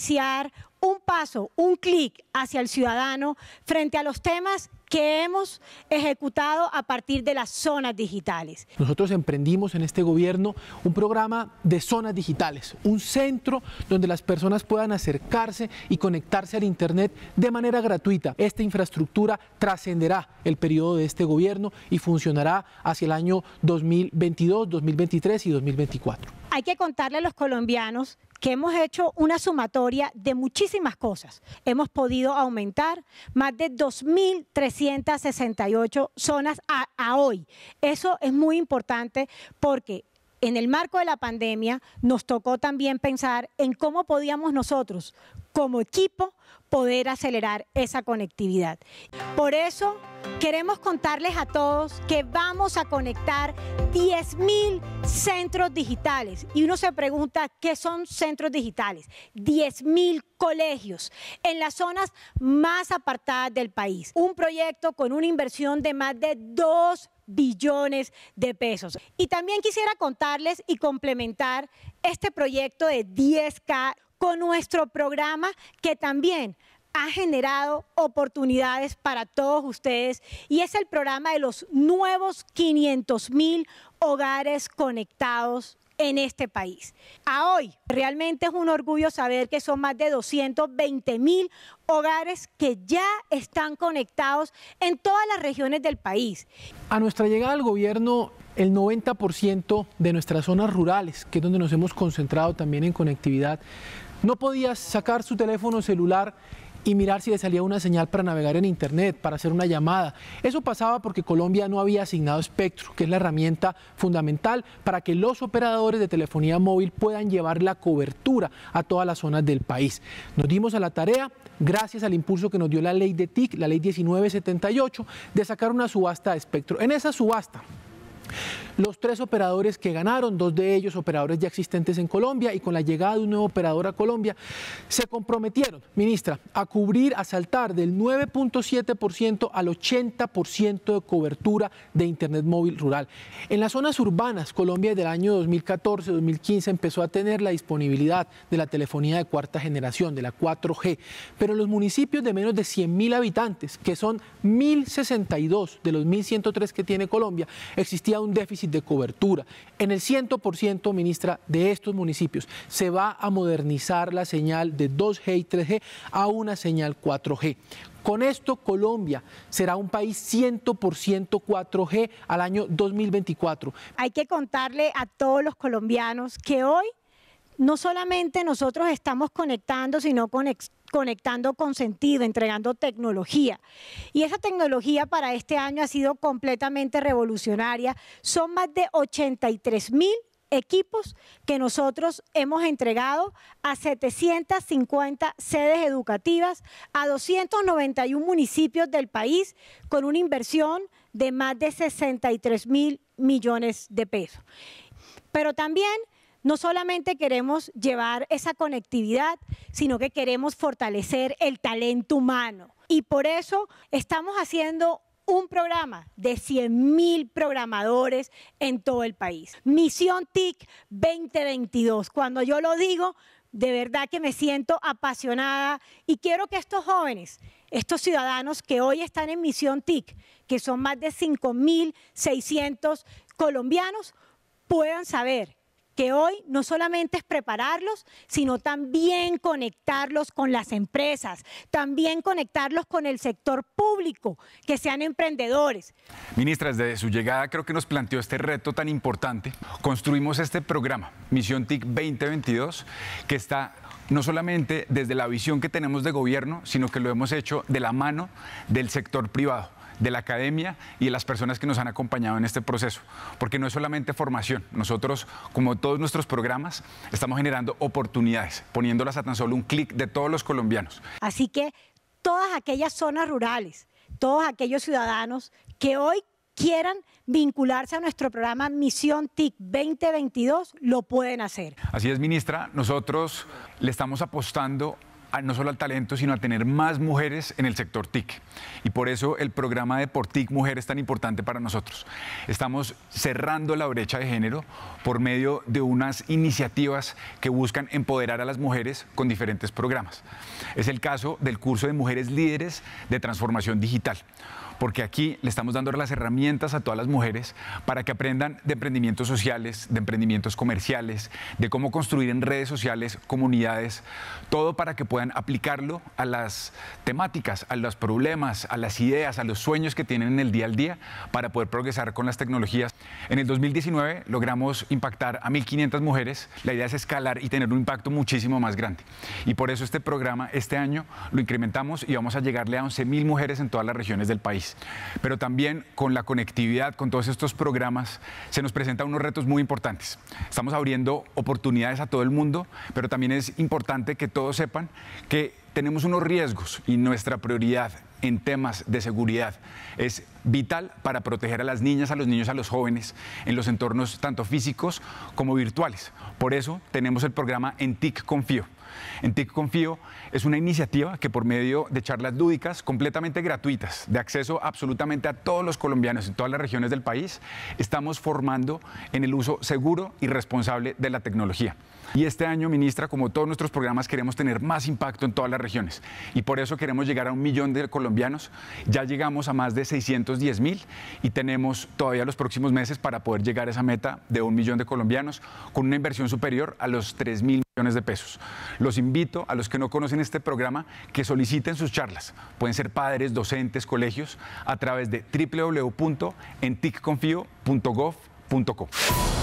Iniciar un paso, un clic hacia el ciudadano frente a los temas que hemos ejecutado a partir de las zonas digitales. Nosotros emprendimos en este gobierno un programa de zonas digitales, un centro donde las personas puedan acercarse y conectarse al Internet de manera gratuita. Esta infraestructura trascenderá el periodo de este gobierno y funcionará hacia el año 2022, 2023 y 2024 hay que contarle a los colombianos que hemos hecho una sumatoria de muchísimas cosas. Hemos podido aumentar más de 2.368 zonas a, hoy. Eso es muy importante porque en el marco de la pandemia nos tocó también pensar en cómo podíamos nosotros, como equipo, poder acelerar esa conectividad. Por eso queremos contarles a todos que vamos a conectar 10.000 centros digitales. Y uno se pregunta, ¿qué son centros digitales? 10.000 colegios en las zonas más apartadas del país. Un proyecto con una inversión de más de 2 billones de pesos. Y también quisiera contarles y complementar este proyecto de 10K con nuestro programa que también ha generado oportunidades para todos ustedes y es el programa de los nuevos 500 mil hogares conectados en este país. A hoy, realmente es un orgullo saber que son más de 220 mil hogares que ya están conectados en todas las regiones del país. A nuestra llegada al gobierno, el 90% de nuestras zonas rurales, que es donde nos hemos concentrado también en conectividad, no podía sacar su teléfono celular y mirar si le salía una señal para navegar en Internet, para hacer una llamada. Eso pasaba porque Colombia no había asignado espectro, que es la herramienta fundamental para que los operadores de telefonía móvil puedan llevar la cobertura a todas las zonas del país. Nos dimos a la tarea, gracias al impulso que nos dio la ley de TIC, la ley 1978, de sacar una subasta de espectro. En esa subasta los tres operadores que ganaron, dos de ellos operadores ya existentes en Colombia y con la llegada de un nuevo operador a Colombia, se comprometieron, ministra, a cubrir, a saltar del 9.7% al 80% de cobertura de Internet móvil rural. En las zonas urbanas, Colombia desde el año 2014-2015 empezó a tener la disponibilidad de la telefonía de cuarta generación, de la 4G, pero en los municipios de menos de 100.000 habitantes, que son 1.062 de los 1.103 que tiene Colombia, existía un déficit de cobertura. En el 100%, ministra, de estos municipios se va a modernizar la señal de 2G y 3G a una señal 4G. Con esto, Colombia será un país 100% 4G al año 2024. Hay que contarle a todos los colombianos que hoy no solamente nosotros estamos conectando, sino conectando conectando con sentido, entregando tecnología. Y esa tecnología para este año ha sido completamente revolucionaria. Son más de 83 mil equipos que nosotros hemos entregado a 750 sedes educativas, a 291 municipios del país, con una inversión de más de 63 mil millones de pesos. Pero también no solamente queremos llevar esa conectividad, sino que queremos fortalecer el talento humano. Y por eso estamos haciendo un programa de 100.000 programadores en todo el país. Misión TIC 2022. Cuando yo lo digo, de verdad que me siento apasionada y quiero que estos jóvenes, estos ciudadanos que hoy están en Misión TIC, que son más de 5.600 colombianos, puedan saber que hoy no solamente es prepararlos, sino también conectarlos con las empresas, también conectarlos con el sector público, que sean emprendedores. Ministra, desde su llegada creo que nos planteó este reto tan importante. Construimos este programa, Misión TIC 2022, que está no solamente desde la visión que tenemos de gobierno, sino que lo hemos hecho de la mano del sector privado de la academia y de las personas que nos han acompañado en este proceso, porque no es solamente formación, nosotros, como todos nuestros programas, estamos generando oportunidades, poniéndolas a tan solo un clic de todos los colombianos. Así que todas aquellas zonas rurales, todos aquellos ciudadanos que hoy quieran vincularse a nuestro programa Misión TIC 2022, lo pueden hacer. Así es, ministra, nosotros le estamos apostando no solo al talento, sino a tener más mujeres en el sector TIC. Y por eso el programa de Por TIC Mujer es tan importante para nosotros. Estamos cerrando la brecha de género por medio de unas iniciativas que buscan empoderar a las mujeres con diferentes programas. Es el caso del curso de Mujeres Líderes de Transformación Digital porque aquí le estamos dando las herramientas a todas las mujeres para que aprendan de emprendimientos sociales, de emprendimientos comerciales, de cómo construir en redes sociales comunidades, todo para que puedan aplicarlo a las temáticas, a los problemas, a las ideas, a los sueños que tienen en el día al día para poder progresar con las tecnologías. En el 2019 logramos impactar a 1.500 mujeres. La idea es escalar y tener un impacto muchísimo más grande. Y por eso este programa este año lo incrementamos y vamos a llegarle a 11.000 mujeres en todas las regiones del país. Pero también con la conectividad, con todos estos programas, se nos presentan unos retos muy importantes. Estamos abriendo oportunidades a todo el mundo, pero también es importante que todos sepan que tenemos unos riesgos y nuestra prioridad en temas de seguridad es vital para proteger a las niñas, a los niños, a los jóvenes en los entornos tanto físicos como virtuales. Por eso tenemos el programa En TIC Confío en TIC Confío es una iniciativa que por medio de charlas lúdicas completamente gratuitas, de acceso absolutamente a todos los colombianos en todas las regiones del país, estamos formando en el uso seguro y responsable de la tecnología. Y este año, ministra, como todos nuestros programas, queremos tener más impacto en todas las regiones. Y por eso queremos llegar a un millón de colombianos. Ya llegamos a más de 610 mil y tenemos todavía los próximos meses para poder llegar a esa meta de un millón de colombianos con una inversión superior a los 3 mil de pesos. Los invito a los que no conocen este programa que soliciten sus charlas. Pueden ser padres, docentes, colegios, a través de www.enticconfío.gov.co.